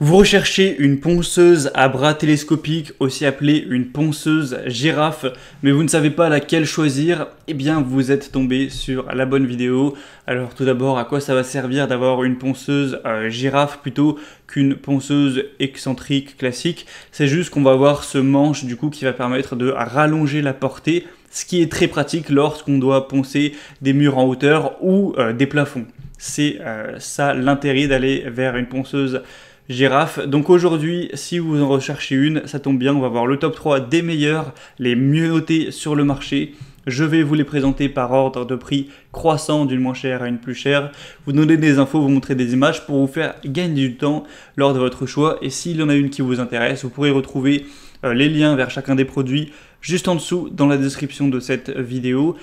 Vous recherchez une ponceuse à bras télescopique, aussi appelée une ponceuse girafe, mais vous ne savez pas laquelle choisir, eh bien vous êtes tombé sur la bonne vidéo. Alors tout d'abord, à quoi ça va servir d'avoir une ponceuse euh, girafe plutôt qu'une ponceuse excentrique classique C'est juste qu'on va avoir ce manche du coup qui va permettre de rallonger la portée, ce qui est très pratique lorsqu'on doit poncer des murs en hauteur ou euh, des plafonds. C'est euh, ça l'intérêt d'aller vers une ponceuse girafe. Donc aujourd'hui, si vous en recherchez une, ça tombe bien, on va voir le top 3 des meilleurs, les mieux notés sur le marché. Je vais vous les présenter par ordre de prix croissant d'une moins chère à une plus chère, vous donner des infos, vous montrer des images pour vous faire gagner du temps lors de votre choix. Et s'il y en a une qui vous intéresse, vous pourrez retrouver euh, les liens vers chacun des produits juste en dessous dans la description de cette vidéo.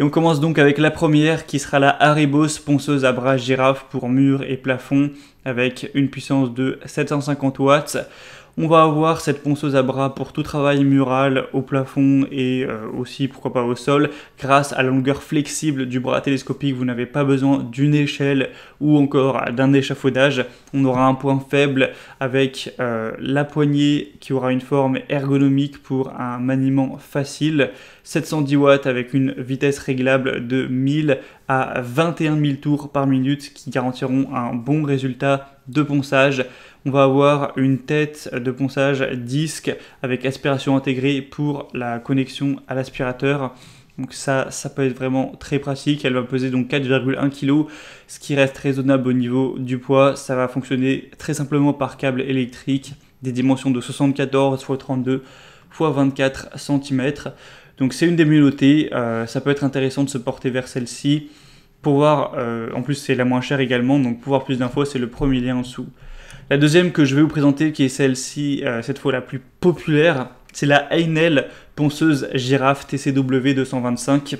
Et on commence donc avec la première qui sera la Haribos ponceuse à bras girafe pour mur et plafond avec une puissance de 750 watts. On va avoir cette ponceuse à bras pour tout travail mural au plafond et euh, aussi pourquoi pas au sol. Grâce à la longueur flexible du bras télescopique, vous n'avez pas besoin d'une échelle ou encore d'un échafaudage. On aura un point faible avec euh, la poignée qui aura une forme ergonomique pour un maniement facile. 710 watts avec une vitesse réglable de 1000 à 21 000 tours par minute qui garantiront un bon résultat de ponçage. On va avoir une tête de ponçage disque avec aspiration intégrée pour la connexion à l'aspirateur. Donc ça, ça peut être vraiment très pratique. Elle va peser donc 4,1 kg, ce qui reste raisonnable au niveau du poids. Ça va fonctionner très simplement par câble électrique des dimensions de 74 x 32 x 24 cm. Donc c'est une des mieux ça peut être intéressant de se porter vers celle-ci. Pour voir, euh, en plus c'est la moins chère également, donc pour voir plus d'infos, c'est le premier lien en dessous. La deuxième que je vais vous présenter, qui est celle-ci, euh, cette fois la plus populaire, c'est la Heinel ponceuse girafe TCW 225.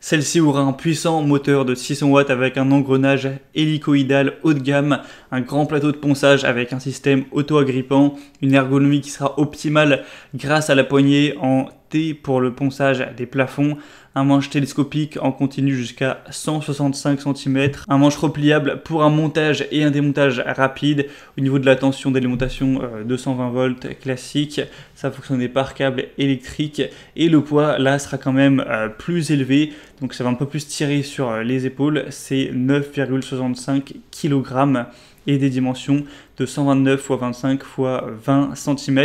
Celle-ci aura un puissant moteur de 600 watts avec un engrenage hélicoïdal haut de gamme, un grand plateau de ponçage avec un système auto-agrippant, une ergonomie qui sera optimale grâce à la poignée en pour le ponçage des plafonds, un manche télescopique en continu jusqu'à 165 cm, un manche repliable pour un montage et un démontage rapide. Au niveau de la tension d'alimentation, 220 euh, volts classique, ça fonctionnait par câble électrique et le poids là sera quand même euh, plus élevé, donc ça va un peu plus tirer sur euh, les épaules, c'est 9,65 kg et des dimensions de 129 x 25 x 20 cm.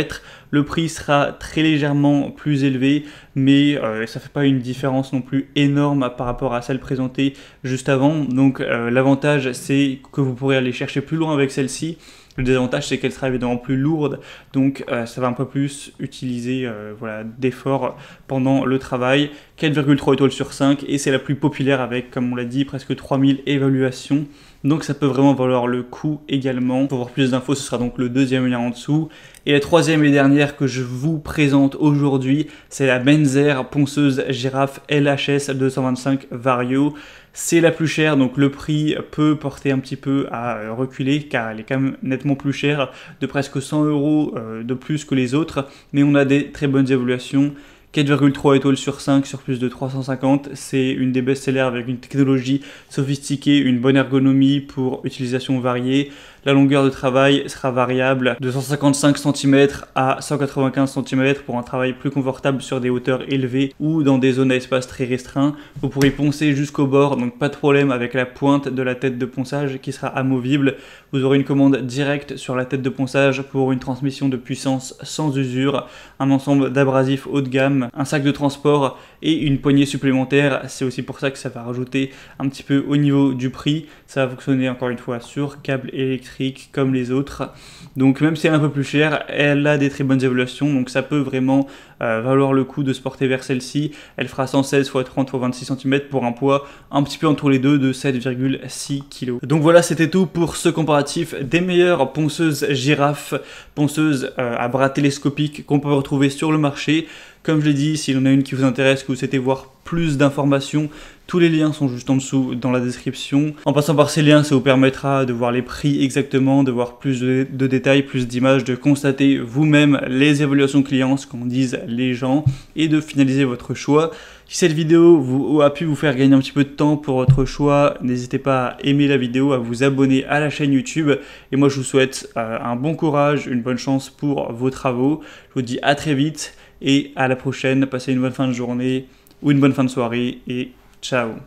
Le prix sera très légèrement plus élevé, mais euh, ça ne fait pas une différence non plus énorme par rapport à celle présentée juste avant. Donc euh, l'avantage, c'est que vous pourrez aller chercher plus loin avec celle-ci le désavantage, c'est qu'elle sera évidemment plus lourde, donc euh, ça va un peu plus utiliser euh, voilà, d'efforts pendant le travail. 4,3 étoiles sur 5, et c'est la plus populaire avec, comme on l'a dit, presque 3000 évaluations. Donc ça peut vraiment valoir le coup également. Pour voir plus d'infos, ce sera donc le deuxième lien en dessous. Et la troisième et dernière que je vous présente aujourd'hui, c'est la Benzer ponceuse girafe LHS 225 Vario. C'est la plus chère, donc le prix peut porter un petit peu à reculer car elle est quand même nettement plus chère de presque 100 euros euh, de plus que les autres, mais on a des très bonnes évaluations 4,3 étoiles sur 5 sur plus de 350. C'est une des best-sellers avec une technologie sophistiquée, une bonne ergonomie pour utilisation variée. La longueur de travail sera variable de 155 cm à 195 cm pour un travail plus confortable sur des hauteurs élevées ou dans des zones à espace très restreint. Vous pourrez poncer jusqu'au bord, donc pas de problème avec la pointe de la tête de ponçage qui sera amovible. Vous aurez une commande directe sur la tête de ponçage pour une transmission de puissance sans usure, un ensemble d'abrasifs haut de gamme, un sac de transport et une poignée supplémentaire. C'est aussi pour ça que ça va rajouter un petit peu au niveau du prix. Ça va fonctionner encore une fois sur câble électrique comme les autres. Donc même si elle est un peu plus chère, elle a des très bonnes évaluations. Donc ça peut vraiment euh, valoir le coup de se porter vers celle-ci. Elle fera 116 x 30 x 26 cm pour un poids un petit peu entre les deux de 7,6 kg. Donc voilà, c'était tout pour ce comparatif des meilleures ponceuses girafes, ponceuses euh, à bras télescopiques qu'on peut retrouver sur le marché. Comme je l'ai dit, s'il y en a une qui vous intéresse, que vous souhaitez voir plus d'informations tous les liens sont juste en dessous dans la description. En passant par ces liens, ça vous permettra de voir les prix exactement, de voir plus de, détails, plus d'images, de constater vous-même les évaluations clients, ce qu'en disent les gens, et de finaliser votre choix. Si cette vidéo vous, a pu vous faire gagner un petit peu de temps pour votre choix, n'hésitez pas à aimer la vidéo, à vous abonner à la chaîne YouTube. Et moi, je vous souhaite euh, un bon courage, une bonne chance pour vos travaux. Je vous dis à très vite et à la prochaine. Passez une bonne fin de journée ou une bonne fin de soirée et Ciao.